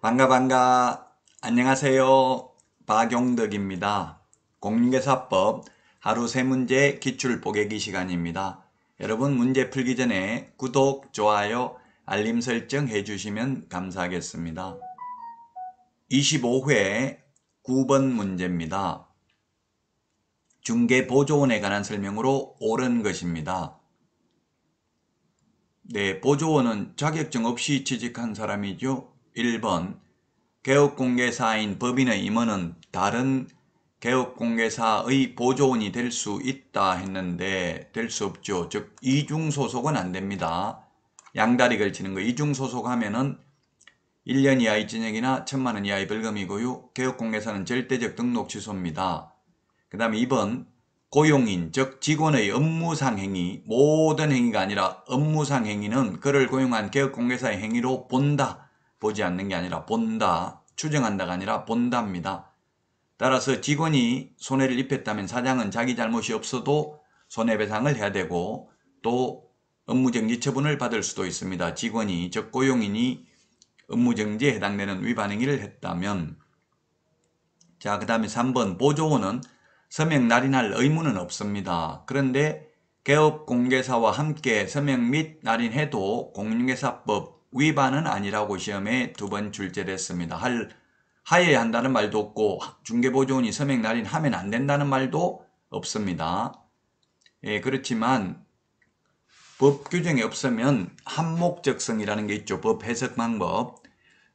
반가 반가 안녕하세요 박용덕입니다 공인계사법 하루 세문제 기출보개기 시간입니다 여러분 문제 풀기 전에 구독, 좋아요, 알림 설정 해주시면 감사하겠습니다 25회 9번 문제입니다. 중개보조원에 관한 설명으로 옳은 것입니다. 네, 보조원은 자격증 없이 취직한 사람이죠. 1번, 개업공개사인 법인의 임원은 다른 개업공개사의 보조원이 될 수 있다 했는데 될 수 없죠. 즉, 이중소속은 안 됩니다. 양다리 걸치는 거 이중소속 하면은 1년 이하의 징역이나 1 천만원 이하의 벌금이고요. 개업공개사는 절대적 등록 취소입니다. 그 다음에 2번 고용인 즉 직원의 업무상 행위 모든 행위가 아니라 업무상 행위는 그를 고용한 개업공개사의 행위로 본다. 보지 않는 게 아니라 본다. 추정한다가 아니라 본답니다. 따라서 직원이 손해를 입혔다면 사장은 자기 잘못이 없어도 손해배상을 해야 되고 또 업무정지 처분을 받을 수도 있습니다. 직원이 즉 고용인이 업무정지에 해당되는 위반 행위를 했다면 자 그 다음에 3번 보조원은 서명 날인할 의무는 없습니다. 그런데 개업공개사와 함께 서명 및 날인해도 공인중개사법 위반은 아니라고 시험에 두 번 출제됐습니다. 할, 하여야 한다는 말도 없고 중개보조원이 서명 날인하면 안 된다는 말도 없습니다. 예, 그렇지만 법 규정이 없으면 한목적성이라는 게 있죠. 법 해석 방법.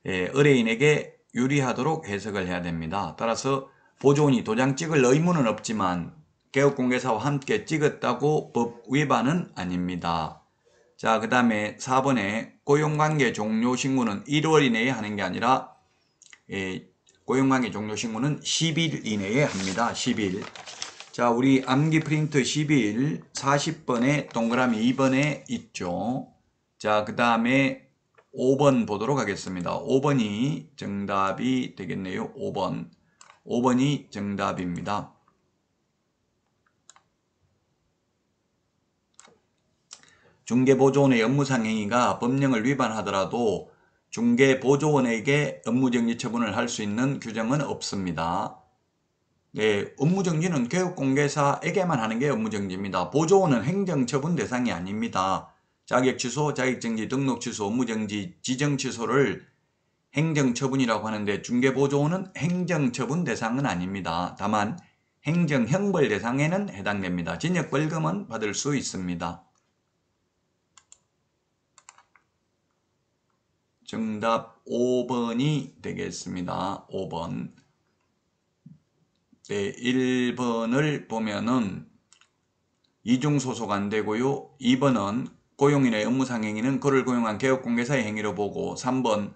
예, 의뢰인에게 유리하도록 해석을 해야 됩니다. 따라서 보존이 도장 찍을 의무는 없지만 개업공개사와 함께 찍었다고 법 위반은 아닙니다. 자, 그 다음에 4번에 고용관계 종료 신고는 1월 이내에 하는 게 아니라 예, 고용관계 종료 신고는 10일 이내에 합니다. 10일. 자 우리 암기 프린트 11 40번에 동그라미 2번에 있죠 자 그 다음에 5번 보도록 하겠습니다 5번이 정답이 되겠네요 5번 5번이 정답입니다 중개보조원의 업무상 행위가 법령을 위반하더라도 중개보조원에게 업무정지 처분을 할 수 있는 규정은 없습니다. 예, 업무 정지는 교육 공개사에게만 하는 게 업무 정지입니다. 보조원은 행정 처분 대상이 아닙니다. 자격 취소, 자격 정지, 등록 취소, 업무 정지, 지정 취소를 행정 처분이라고 하는데 중개 보조원은 행정 처분 대상은 아닙니다. 다만 행정 형벌 대상에는 해당됩니다. 진역 벌금은 받을 수 있습니다. 정답 5번이 되겠습니다. 5번. 네, 예, 1번을 보면은 이중소속 안되고요. 2번은 고용인의 업무상 행위는 그를 고용한 개업공개사의 행위로 보고 3번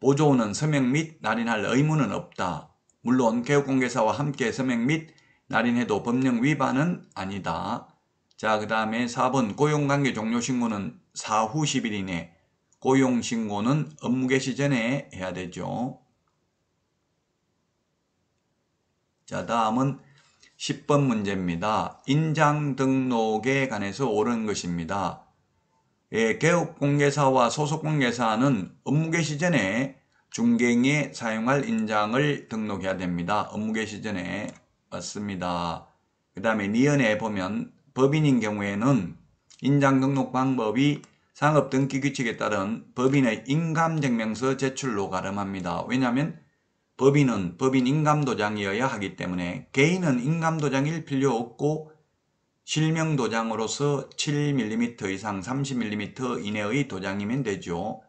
보조원은 서명 및 날인할 의무는 없다. 물론 개업공개사와 함께 서명 및 날인해도 법령 위반은 아니다. 자, 그 다음에 4번 고용관계 종료 신고는 4후 10일 이내, 고용신고는 업무 개시 전에 해야 되죠. 자 다음은 10번 문제입니다. 인장 등록에 관해서 옳은 것입니다. 예, 개업공개사와 소속공개사는 업무 개시 전에 중개인이 사용할 인장을 등록해야 됩니다. 업무 개시 전에 맞습니다. 그 다음에 니은에 보면 법인인 경우에는 인장 등록 방법이 상업 등기 규칙에 따른 법인의 인감증명서 제출로 가름합니다. 왜냐하면 법인은 법인 인감도장이어야 하기 때문에 개인은 인감도장일 필요 없고 실명도장으로서 7mm 이상 30mm 이내의 도장이면 되죠.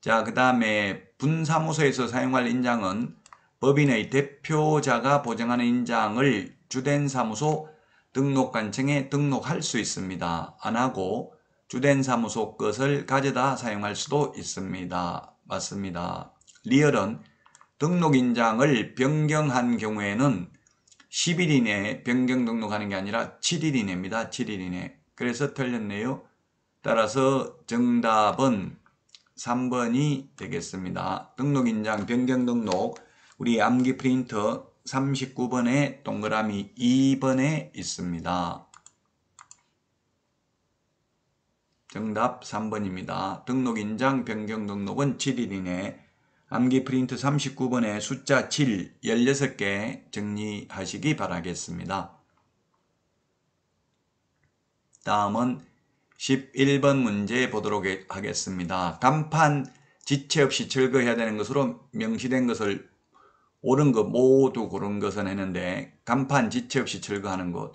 자, 그 다음에 분사무소에서 사용할 인장은 법인의 대표자가 보장하는 인장을 주된 사무소 등록관청에 등록할 수 있습니다. 안하고 주된 사무소 것을 가져다 사용할 수도 있습니다. 맞습니다. 리얼은 등록인장을 변경한 경우에는 10일 이내에 변경 등록하는 게 아니라 7일 이내입니다. 7일 이내. 그래서 틀렸네요. 따라서 정답은 3번이 되겠습니다. 등록인장 변경 등록 우리 암기 프린터 39번에 동그라미 2번에 있습니다. 정답 3번입니다. 등록인장 변경 등록은 7일 이내 암기 프린트 39번에 숫자 7 16개 정리하시기 바라겠습니다. 다음은 11번 문제 보도록 하겠습니다. 단판 지체 없이 철거해야 되는 것으로 명시된 것을 옳은 것 모두 고른 것은 했는데 간판 지체 없이 철거하는 것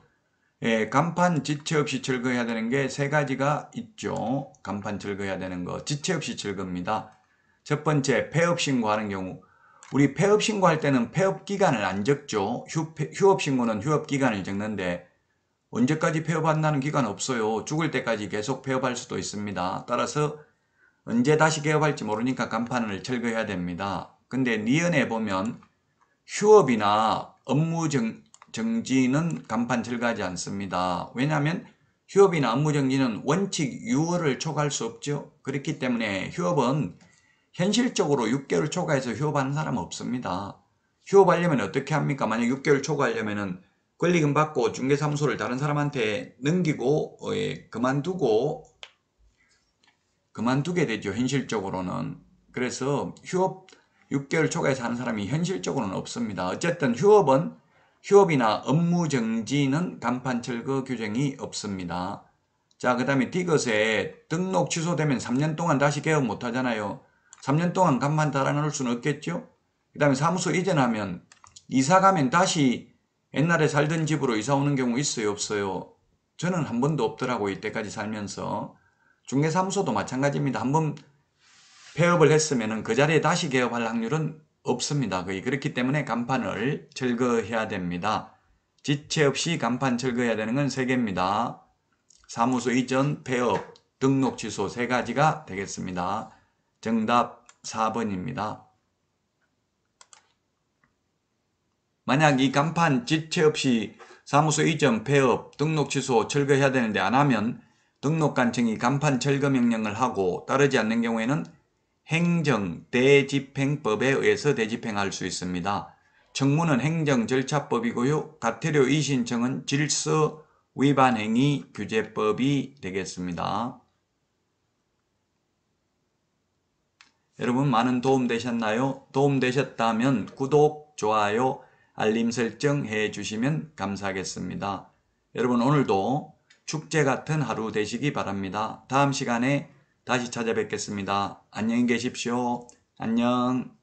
예, 간판 지체 없이 철거해야 되는 게 세 가지가 있죠. 간판 철거해야 되는 것 지체 없이 철거입니다. 첫 번째 폐업 신고하는 경우 우리 폐업 신고할 때는 폐업 기간을 안 적죠. 휴업 신고는 휴업 기간을 적는데 언제까지 폐업한다는 기간 없어요. 죽을 때까지 계속 폐업할 수도 있습니다. 따라서 언제 다시 개업할지 모르니까 간판을 철거해야 됩니다. 근데 니은에 보면 휴업이나 업무 정, 정지는 간판 철거하지 않습니다. 왜냐하면 휴업이나 업무 정지는 원칙 6월을 초과할 수 없죠. 그렇기 때문에 휴업은 현실적으로 6개월 초과해서 휴업하는 사람 없습니다. 휴업하려면 어떻게 합니까? 만약 6개월 초과하려면 권리금 받고 중개사무소를 다른 사람한테 넘기고 어, 예, 그만두고 그만두게 되죠. 현실적으로는. 그래서 휴업 6개월 초과해서 하는 사람이 현실적으로는 없습니다. 어쨌든 휴업은 휴업이나 업무 정지는 간판 철거 규정이 없습니다. 자, 그 다음에 디귿에 등록 취소되면 3년 동안 다시 개업 못하잖아요. 3년 동안 간만 달아 놓을 수는 없겠죠? 그 다음에 사무소 이전하면 이사 가면 다시 옛날에 살던 집으로 이사 오는 경우 있어요? 없어요? 저는 한 번도 없더라고요. 이때까지 살면서. 중개사무소도 마찬가지입니다. 한 번 폐업을 했으면 그 자리에 다시 개업할 확률은 없습니다. 거의 그렇기 때문에 간판을 철거해야 됩니다. 지체 없이 간판 철거해야 되는 건 세개입니다 사무소 이전, 폐업, 등록 취소 세가지가 되겠습니다. 정답 4번입니다. 만약 이 간판 지체 없이 사무소 이전, 폐업, 등록 취소, 철거해야 되는데 안 하면 등록관청이 간판 철거 명령을 하고 따르지 않는 경우에는 행정 대집행법에 의해서 대집행할 수 있습니다. 청문은 행정 절차법이고요. 가태료 이신청은 질서 위반 행위 규제법이 되겠습니다. 여러분 많은 도움 되셨나요? 도움 되셨다면 구독, 좋아요, 알림 설정 해 주시면 감사하겠습니다. 여러분 오늘도 축제 같은 하루 되시기 바랍니다. 다음 시간에 다시 찾아뵙겠습니다. 안녕히 계십시오. 안녕.